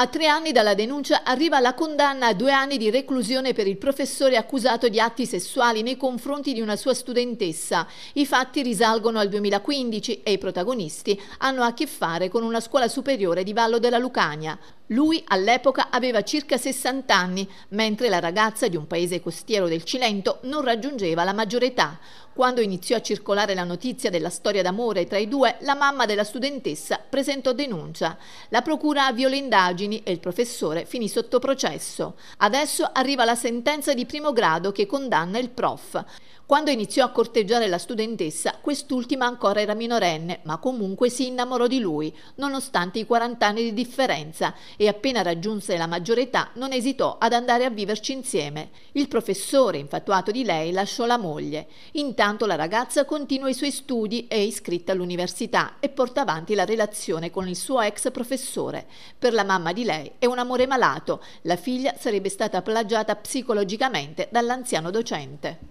A tre anni dalla denuncia arriva la condanna a due anni di reclusione per il professore accusato di atti sessuali nei confronti di una sua studentessa. I fatti risalgono al 2015 e i protagonisti hanno a che fare con una scuola superiore di Vallo della Lucania. Lui all'epoca aveva circa 60 anni, mentre la ragazza di un paese costiero del Cilento non raggiungeva la maggiore età. Quando iniziò a circolare la notizia della storia d'amore tra i due, la mamma della studentessa presentò denuncia. La procura avviò le indagini e il professore finì sotto processo. Adesso arriva la sentenza di primo grado che condanna il prof. Quando iniziò a corteggiare la studentessa, quest'ultima ancora era minorenne, ma comunque si innamorò di lui, nonostante i 40 anni di differenza e appena raggiunse la maggiore età non esitò ad andare a viverci insieme. Il professore, infatuato di lei, lasciò la moglie. Intanto la ragazza continua i suoi studi, è iscritta all'università e porta avanti la relazione con il suo ex professore. Per la mamma di lei è un amore malato. La figlia sarebbe stata plagiata psicologicamente dall'anziano docente.